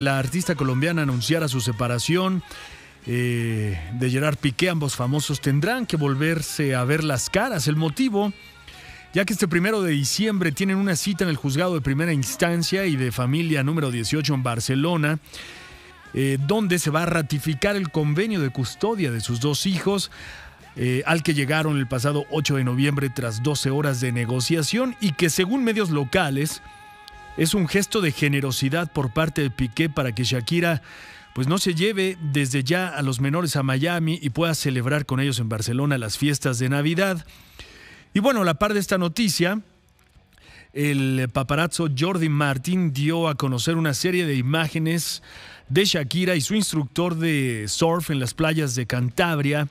La artista colombiana anunciara su separación eh, de Gerard Piqué, ambos famosos tendrán que volverse a ver las caras. El motivo, ya que este primero de diciembre tienen una cita en el juzgado de primera instancia y de familia número 18 en Barcelona, eh, donde se va a ratificar el convenio de custodia de sus dos hijos. Eh, al que llegaron el pasado 8 de noviembre tras 12 horas de negociación y que según medios locales es un gesto de generosidad por parte de Piqué para que Shakira pues no se lleve desde ya a los menores a Miami y pueda celebrar con ellos en Barcelona las fiestas de Navidad. Y bueno, la par de esta noticia, el paparazzo Jordi Martín dio a conocer una serie de imágenes de Shakira y su instructor de surf en las playas de Cantabria,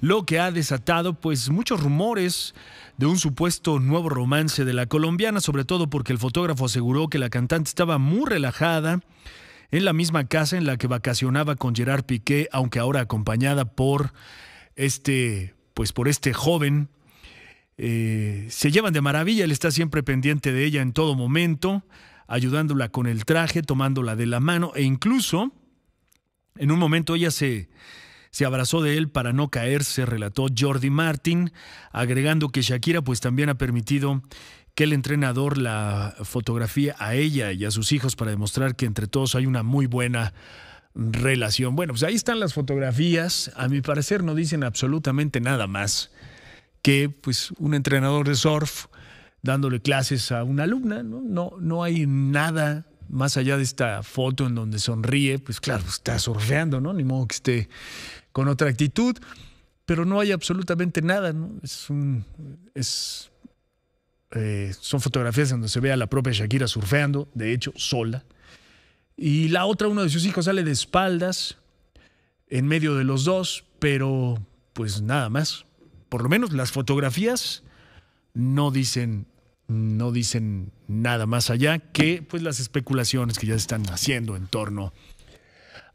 lo que ha desatado pues muchos rumores de un supuesto nuevo romance de la colombiana, sobre todo porque el fotógrafo aseguró que la cantante estaba muy relajada en la misma casa en la que vacacionaba con Gerard Piqué, aunque ahora acompañada por este pues por este joven eh, se llevan de maravilla, él está siempre pendiente de ella en todo momento, ayudándola con el traje, tomándola de la mano e incluso en un momento ella se, se abrazó de él para no caerse, relató Jordi Martin, agregando que Shakira pues también ha permitido que el entrenador la fotografía a ella y a sus hijos para demostrar que entre todos hay una muy buena relación. Bueno, pues ahí están las fotografías, a mi parecer no dicen absolutamente nada más que pues, un entrenador de surf dándole clases a una alumna. No, no, no hay nada más allá de esta foto en donde sonríe, pues claro, está surfeando, ¿no? Ni modo que esté con otra actitud, pero no hay absolutamente nada, ¿no? Es un. Es, eh, son fotografías en donde se ve a la propia Shakira surfeando, de hecho, sola. Y la otra, uno de sus hijos sale de espaldas, en medio de los dos, pero pues nada más por lo menos las fotografías no dicen no dicen nada más allá que pues las especulaciones que ya se están haciendo en torno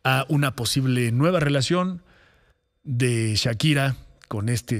a una posible nueva relación de Shakira con este